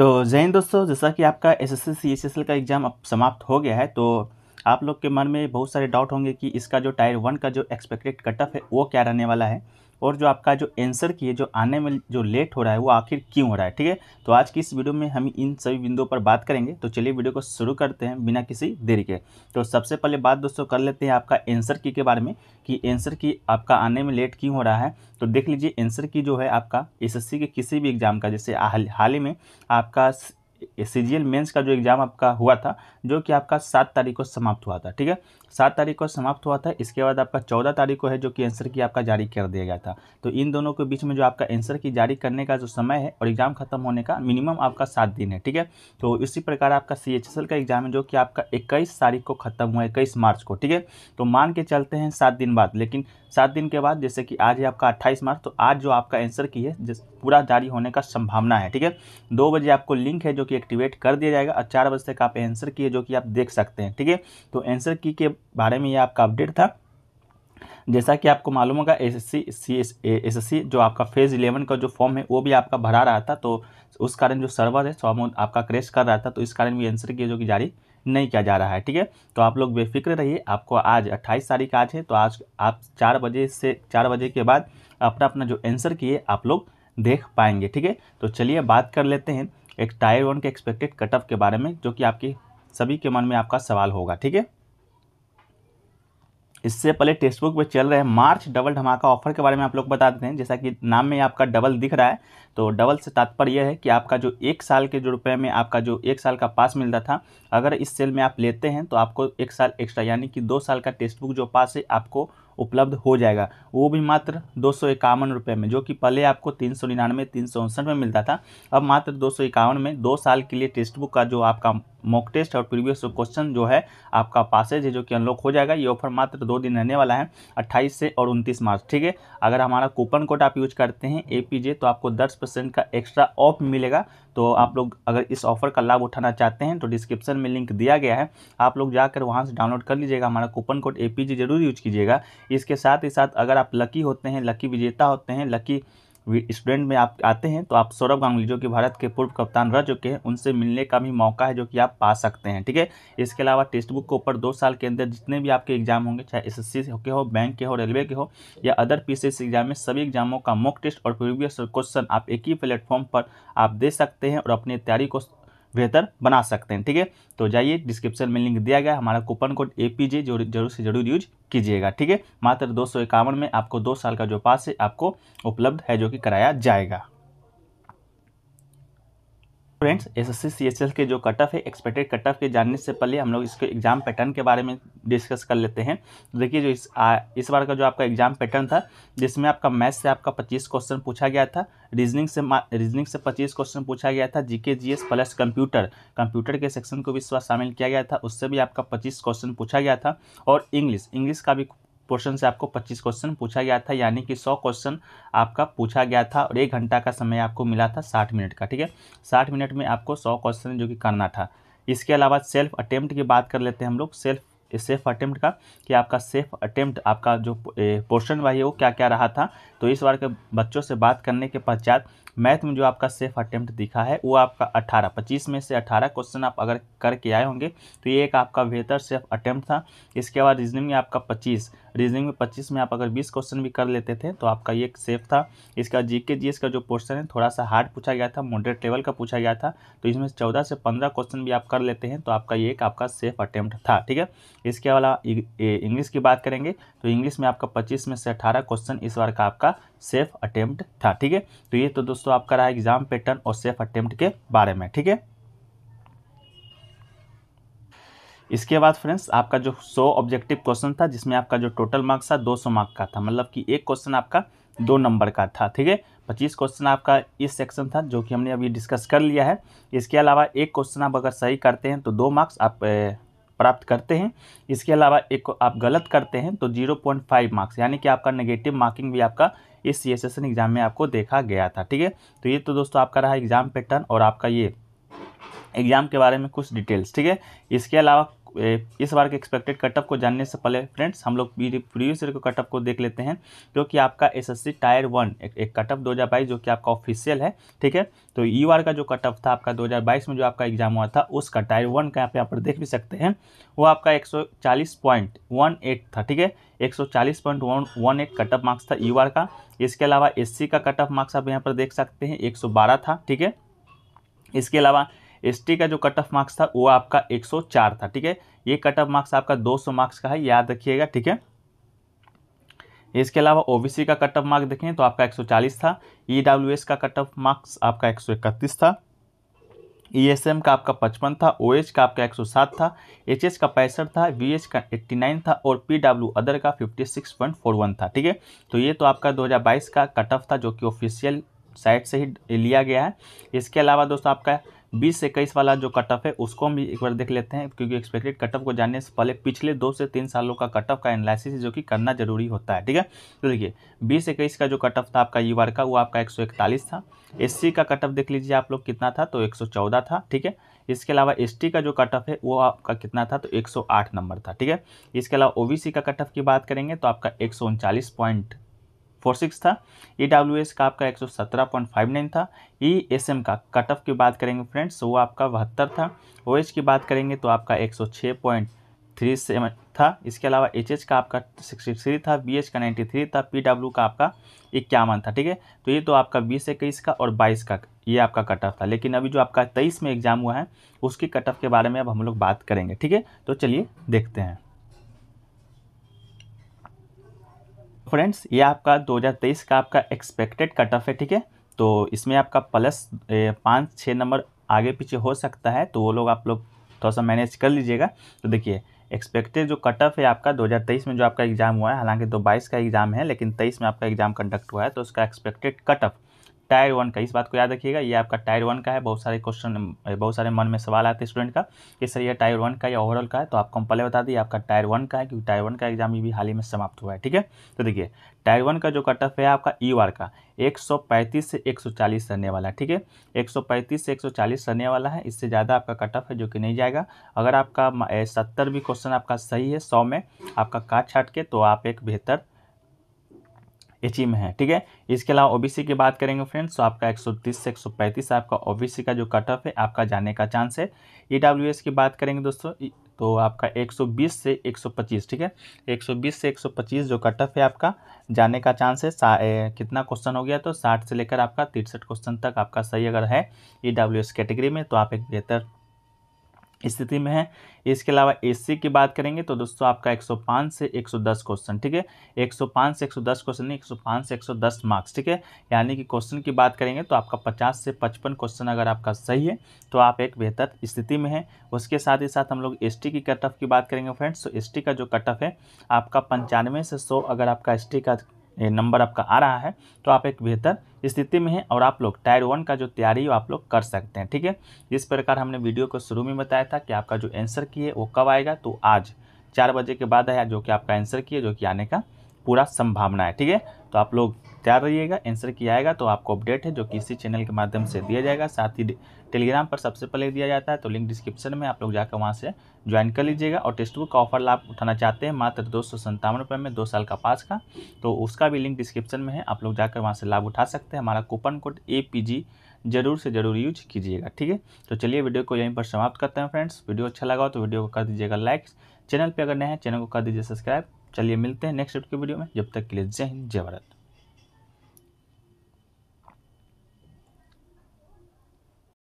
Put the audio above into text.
तो जैन दोस्तों जैसा कि आपका एस एस एल का एग्ज़ाम अब समाप्त हो गया है तो आप लोग के मन में बहुत सारे डाउट होंगे कि इसका जो टायर वन का जो एक्सपेक्टेड कटअप है वो क्या रहने वाला है और जो आपका जो एंसर की है जो आने में जो लेट हो रहा है वो आखिर क्यों हो रहा है ठीक है तो आज की इस वीडियो में हम इन सभी बिंदुओं पर बात करेंगे तो चलिए वीडियो को शुरू करते हैं बिना किसी देरी के तो सबसे पहले बात दोस्तों कर लेते हैं आपका एंसर की के बारे में कि एंसर की आपका आने में लेट क्यों हो रहा है तो देख लीजिए एंसर की जो है आपका एस के किसी भी एग्ज़ाम का जैसे हाल ही में आपका सी जी का जो एग्ज़ाम आपका हुआ था जो कि आपका सात तारीख को समाप्त हुआ था ठीक है सात तारीख को समाप्त हुआ था इसके बाद आपका चौदह तारीख को है जो कि आंसर की आपका जारी कर दिया गया था तो इन दोनों के बीच में जो आपका आंसर की जारी करने का जो समय है और एग्ज़ाम खत्म होने का मिनिमम आपका सात दिन है ठीक है तो इसी प्रकार आपका सी का एग्ज़ाम है जो कि आपका इक्कीस तारीख को ख़त्म हुआ है इक्कीस मार्च को ठीक है तो मान के चलते हैं सात दिन बाद लेकिन सात दिन के बाद जैसे कि आज है आपका अट्ठाईस मार्च तो आज जो आपका आंसर की है जिस पूरा जारी होने का संभावना है ठीक है दो बजे आपको लिंक है जो कि एक्टिवेट कर दिया जाएगा और चार बजे तक आप आंसर की है जो कि आप देख सकते हैं ठीक है तो एंसर की के बारे में ये आपका अपडेट था जैसा कि आपको मालूम होगा एस एस जो आपका फेज़ इलेवन का जो फॉर्म है वो भी आपका भरा रहा था तो उस कारण जो सर्वर है सॉमोद आपका क्रेश कर रहा था तो इस कारण भी एंसर की जो कि जारी नहीं किया जा रहा है ठीक है तो आप लोग बेफिक्र रहिए आपको आज 28 तारीख आज है तो आज आप चार बजे से चार बजे के बाद अपना अपना जो आंसर किए आप लोग देख पाएंगे ठीक है तो चलिए बात कर लेते हैं एक टायर वन के एक्सपेक्टेड कटअप के बारे में जो कि आपकी सभी के मन में आपका सवाल होगा ठीक है इससे पहले टेक्स्ट बुक में चल रहे मार्च डबल धमाका ऑफर के बारे में आप लोग बता देते हैं जैसा कि नाम में आपका डबल दिख रहा है तो डबल से तात्पर्य यह है कि आपका जो एक साल के जो रुपये में आपका जो एक साल का पास मिलता था अगर इस सेल में आप लेते हैं तो आपको एक साल एक्स्ट्रा यानी कि दो साल का टेक्स्ट बुक जो पास है आपको उपलब्ध हो जाएगा वो भी मात्र दो सौ इक्यावन रुपये में जो कि पहले आपको तीन सौ निन्यानवे तीन सौ उनसठ में मिलता था अब मात्र दो सौ इक्यावन में दो साल के लिए टेक्स्ट बुक का जो आपका मॉक टेस्ट और प्रीवियस क्वेश्चन जो है आपका पासेज है जो कि अनलॉक हो जाएगा ये ऑफर मात्र दो दिन रहने वाला है अट्ठाईस से और उनतीस मार्च ठीक है अगर हमारा कूपन कोड आप यूज करते हैं ए तो आपको दस परसेंट का एक्स्ट्रा ऑफ मिलेगा तो आप लोग अगर इस ऑफर का लाभ उठाना चाहते हैं तो डिस्क्रिप्शन में लिंक दिया गया है आप लोग जाकर वहाँ से डाउनलोड कर लीजिएगा हमारा कूपन कोड ए जरूर यूज कीजिएगा इसके साथ ही साथ अगर आप लकी होते हैं लकी विजेता होते हैं लकी स्टूडेंट में आप आते हैं तो आप सौरभ गांगुली जो कि भारत के पूर्व कप्तान रह चुके हैं उनसे मिलने का भी मौका है जो कि आप पा सकते हैं ठीक है इसके अलावा टेक्स्ट बुक के ऊपर दो साल के अंदर जितने भी आपके एग्जाम होंगे चाहे एस के हो बैंक के हो रेलवे के हो या अदर पी एग्जाम में सभी एग्जामों का मॉक टेस्ट और प्रीवियस क्वेश्चन आप एक ही प्लेटफॉर्म पर आप दे सकते हैं और अपनी तैयारी को बेहतर बना सकते हैं ठीक है तो जाइए डिस्क्रिप्शन में लिंक दिया गया हमारा coupon code A P J जरूर से जरूर यूज कीजिएगा ठीक है मात्र दो में आपको दो साल का जो पास है आपको उपलब्ध है जो कि कराया जाएगा फ्रेंड्स एसएससी सीएचएल के जो कट ऑफ है एक्सपेक्टेड कट ऑफ के जानने से पहले हम लोग इसके एग्जाम पैटर्न के बारे में डिस्कस कर लेते हैं देखिए जो इस आ, इस बार का जो आपका एग्जाम पैटर्न था जिसमें आपका मैथ से आपका 25 क्वेश्चन पूछा गया था रीजनिंग से रीजनिंग से 25 क्वेश्चन पूछा गया था GK GS plus computer computer के सेक्शन को भी इस बार शामिल किया गया था उससे भी आपका पच्चीस क्वेश्चन पूछा गया था और इंग्लिश इंग्लिश का भी पोर्शन से आपको 25 क्वेश्चन पूछा गया था यानी कि 100 क्वेश्चन आपका पूछा गया था और एक घंटा का समय आपको मिला था 60 मिनट का ठीक है 60 मिनट में आपको 100 क्वेश्चन जो कि करना था इसके अलावा सेल्फ अटेम्प्ट की बात कर लेते हैं हम लोग सेल्फ सेफ अटेम्प्ट का कि आपका सेफ अटेम्प्ट आपका जो पोर्शन है वो क्या क्या रहा था तो इस बार के बच्चों से बात करने के पश्चात मैथ में जो आपका सेफ अटेम्प्ट दिखा है वो आपका अट्ठारह पच्चीस में से 18 क्वेश्चन आप अगर करके आए होंगे तो ये एक आपका बेहतर सेफ अटेम्प्ट था इसके बाद रीजनिंग में आपका पच्चीस रीजनिंग में पच्चीस में आप अगर बीस क्वेश्चन भी कर लेते थे तो आपका ये सेफ था इसका जी के का जो पोर्शन है थोड़ा सा हार्ड पूछा गया था मॉडरेट लेवल का पूछा गया था तो इसमें चौदह से पंद्रह क्वेश्चन भी आप कर लेते हैं तो आपका ये एक आपका सेफ अटैम्प्ट था ठीक है इसके अलावा इंग्लिश की बात करेंगे तो इंग्लिश में आपका पच्चीस में से अठारह क्वेश्चन इस बार का आपका सेफ अटेम्प्ट था ठीक है तो ये तो दोस्तों आपका रहा एग्जाम पैटर्न और सेफ अटेम्प्ट के बारे में ठीक है इसके बाद फ्रेंड्स आपका जो 100 ऑब्जेक्टिव क्वेश्चन था जिसमें आपका जो टोटल मार्क्स था 200 मार्क का था मतलब कि एक क्वेश्चन आपका दो नंबर का था ठीक है पच्चीस क्वेश्चन आपका इस सेक्शन था जो कि हमने अभी डिस्कस कर लिया है इसके अलावा एक क्वेश्चन आप अगर सही करते हैं तो दो मार्क्स आप प्राप्त करते हैं इसके अलावा एक आप गलत करते हैं तो जीरो पॉइंट फाइव मार्क्स यानी कि आपका नेगेटिव मार्किंग भी आपका इस सी एस एग्ज़ाम में आपको देखा गया था ठीक है तो ये तो दोस्तों आपका रहा एग्ज़ाम पैटर्न और आपका ये एग्ज़ाम के बारे में कुछ डिटेल्स ठीक है इसके अलावा इस बार के एक्सपेक्टेड कटअप को जानने से पहले फ्रेंड्स हम लोग प्रीवियस ईयर के कटअप को देख लेते हैं जो कि आपका एसएससी टायर वन एक, एक कटअप 2022 जो कि आपका ऑफिशियल है ठीक है तो यू e का जो कटअप था आपका 2022 में जो आपका एग्जाम हुआ था उसका टायर वन का आप यहाँ पर देख भी सकते हैं वो आपका एक था ठीक है एक सौ चालीस point one one eight cutoff marks था यू e का इसके अलावा एस का कटअप मार्क्स आप यहाँ पर देख सकते हैं एक सौ बारह था ठीक है इसके अलावा एसटी का जो कट ऑफ मार्क्स था वो आपका 104 था ठीक है ये कट ऑफ मार्क्स आपका 200 मार्क्स का है याद रखिएगा ठीक है इसके अलावा ओबीसी का कट ऑफ मार्क्स देखें तो आपका 140 था ईडब्ल्यूएस e का कट ऑफ मार्क्स आपका 131 था ईएसएम e का आपका 55 था ओएच का आपका 107 था एच का पैंसठ था वी का 89 था और पी अदर का 56.41 था ठीक है तो ये तो आपका 2022 का कट ऑफ था जो कि ऑफिशियल साइट से ही लिया गया है इसके अलावा दोस्तों आपका बीस से इक्कीस वाला जो कट ऑफ है उसको हम एक बार देख लेते हैं क्योंकि एक्सपेक्टेड कट ऑफ को जानने से पहले पिछले दो से तीन सालों का कट ऑफ का एनालिसिस जो कि करना जरूरी होता है ठीक है तो देखिए बीस इक्कीस का जो कट ऑफ था आपका यू का वो आपका एक था एस का कट ऑफ देख लीजिए आप लोग कितना था तो एक था ठीक है इसके अलावा एस का जो कट ऑफ है वो आपका कितना था तो 108 नंबर था ठीक है इसके अलावा ओबीसी का कट ऑफ की बात करेंगे तो आपका एक फोर सिक्स था ई डब्ल्यू एस का आपका एक सौ सत्रह पॉइंट फाइव नाइन था ई एस एम का कट ऑफ की बात करेंगे फ्रेंड्स वो आपका बहत्तर था ओ एच की बात करेंगे तो आपका एक सौ छः पॉइंट थ्री सेवन था इसके अलावा एच एच का आपका सिक्सटी थ्री था बी एच का नाइन्टी थ्री था पी डब्ल्यू का आपका इक्यावन था ठीक है तो ये तो आपका बीस इक्कीस का और बाईस का ये आपका कट ऑफ था लेकिन अभी जो आपका तेईस में एग्जाम हुआ है उसकी कट ऑफ के बारे में अब हम लोग बात करेंगे ठीक है तो चलिए देखते हैं फ्रेंड्स ये आपका 2023 का आपका एक्सपेक्टेड कट ऑफ है ठीक है तो इसमें आपका प्लस पाँच छः नंबर आगे पीछे हो सकता है तो वो लोग आप लोग थोड़ा सा मैनेज कर लीजिएगा तो देखिए एक्सपेक्टेड जो कट ऑफ है आपका 2023 में जो आपका एग्ज़ाम हुआ है हालांकि बाईस का एग्ज़ाम है लेकिन 23 में आपका एग्ज़ाम कंडक्ट हुआ है तो उसका expected cut off tier one का इस बात को याद रखिएगा ये आपका टायर वन का है बहुत सारे क्वेश्चन बहुत सारे मन में सवाल आते हैं स्टूडेंट का कि सर ये टायर वन का या ओवरऑल का है तो आपको हम पहले बता दिए आपका टायर वन का है क्योंकि टायर वन का एग्जाम भी हाल ही में समाप्त हुआ है ठीक है तो देखिए टायर वन का जो कट ऑफ है आपका ई e का 135 से 140 रहने वाला है ठीक है 135 से 140 रहने वाला है इससे ज़्यादा आपका कट ऑफ है जो कि नहीं जाएगा अगर आपका सत्तर भी क्वेश्चन आपका सही है सौ में आपका काट छाट के तो आप एक बेहतर एच में है ठीक है इसके अलावा ओबीसी की बात करेंगे फ्रेंड्स तो आपका 130 से 135 आपका ओबीसी का जो कट ऑफ है आपका जाने का चांस है ई e की बात करेंगे दोस्तों तो आपका 120 से 125 ठीक है 120 से 125 जो कट ऑफ है आपका जाने का चांस है ए, कितना क्वेश्चन हो गया तो 60 से लेकर आपका तिरसठ क्वेश्चन तक आपका सही अगर है ई e कैटेगरी में तो आप एक बेहतर स्थिति में है इसके अलावा एससी की बात करेंगे तो दोस्तों आपका 105 से 110 क्वेश्चन ठीक है 105 से 110 क्वेश्चन नहीं 105 से 110 मार्क्स ठीक है यानी कि क्वेश्चन की बात करेंगे तो आपका 50 से 55 क्वेश्चन अगर आपका सही है तो आप एक बेहतर स्थिति में है उसके साथ ही साथ हम लोग एस की कट ऑफ की बात करेंगे फ्रेंड्स तो एस का जो कट ऑफ है आपका पंचानवे से सौ अगर आपका एस का नंबर आपका आ रहा है तो आप एक बेहतर स्थिति में हैं और आप लोग टायर वन का जो तैयारी आप लोग कर सकते हैं ठीक है इस प्रकार हमने वीडियो को शुरू में बताया था कि आपका जो आंसर की है वो कब आएगा तो आज चार बजे के बाद आया जो कि आपका आंसर की है जो कि आने का पूरा संभावना है ठीक है तो आप लोग तैयार रहिएगा आंसर किया आएगा तो आपको अपडेट है जो कि इसी चैनल के माध्यम से दिया जाएगा साथ ही टेलीग्राम पर सबसे पहले दिया जाता है तो लिंक डिस्क्रिप्शन में आप लोग जाकर वहाँ से ज्वाइन कर लीजिएगा और टेस्ट बुक का ऑफर लाभ उठाना चाहते हैं मात्र दो सौ संतावन रुपये में दो साल का पास का तो उसका भी लिंक डिस्क्रिप्शन में है आप लोग जाकर वहाँ से लाभ उठा सकते हैं हमारा coupon code A P G जरूर से जरूर यूज कीजिएगा ठीक है तो चलिए वीडियो को यहीं पर समाप्त करते हैं फ्रेंड्स वीडियो अच्छा लगा तो वीडियो को कर दीजिएगा लाइक्स चैनल पर अगर नए हैं चैनल को कर दीजिए सब्सक्राइब चलिए मिलते हैं नेक्स्ट के वीडियो में जब तक के लिए जय हिंद जय भारत